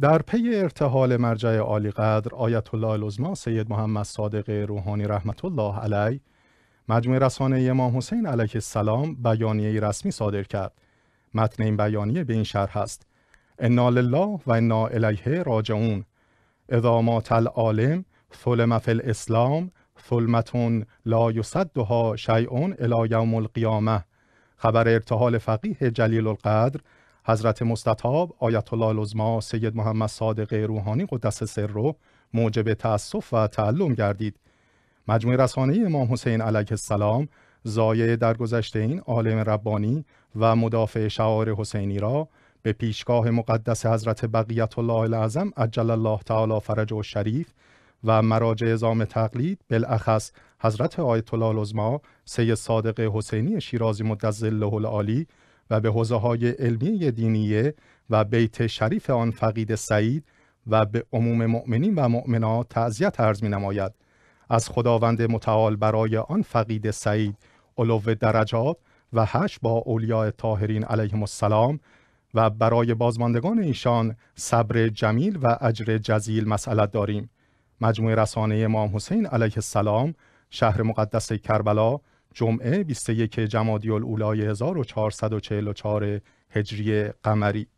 در پی ارتحال مرجع عالی قدر آیت الله العظما سید محمد صادق روحانی رحمت الله علیه مجموع رسانه امام حسین علیه السلام بیانیه رسمی صادر کرد متن این بیانیه به این شرح است انا لله و انا الیه راجعون اذا مات العالم ثلم فی الاسلام ثلمتون لا یصدها شیء الی یوم القیامه خبر ارتحال فقیه جلیل القدر حضرت مستطاب آیت الله العظما سید محمد صادق روحانی قدس سر رو موجب تأسف و تعلم گردید مجموعه رسانه امام حسین علیه السلام زایه درگذشته این عالم ربانی و مدافع شعار حسینی را به پیشگاه مقدس حضرت بقیت الله العظم عجل الله تعالی فرج و شریف و مراجع ازام تقلید بالاخص حضرت آیت الله العظما سید صادق حسینی شیرازی مدظله العالی و به حوزه های علمی دینیه و بیت شریف آن فقید سعید و به عموم مؤمنین و مؤمنات تعذیت عرض می نماید. از خداوند متعال برای آن فقید سعید علو درجات و هش با اولیاء طاهرین علیهم السلام و برای بازماندگان ایشان صبر جمیل و اجر جزیل مسئلت داریم. مجموع رسانه امام حسین علیه السلام شهر مقدس کربلا جمعه 21 جمادی الاولای 1444 هجری قمری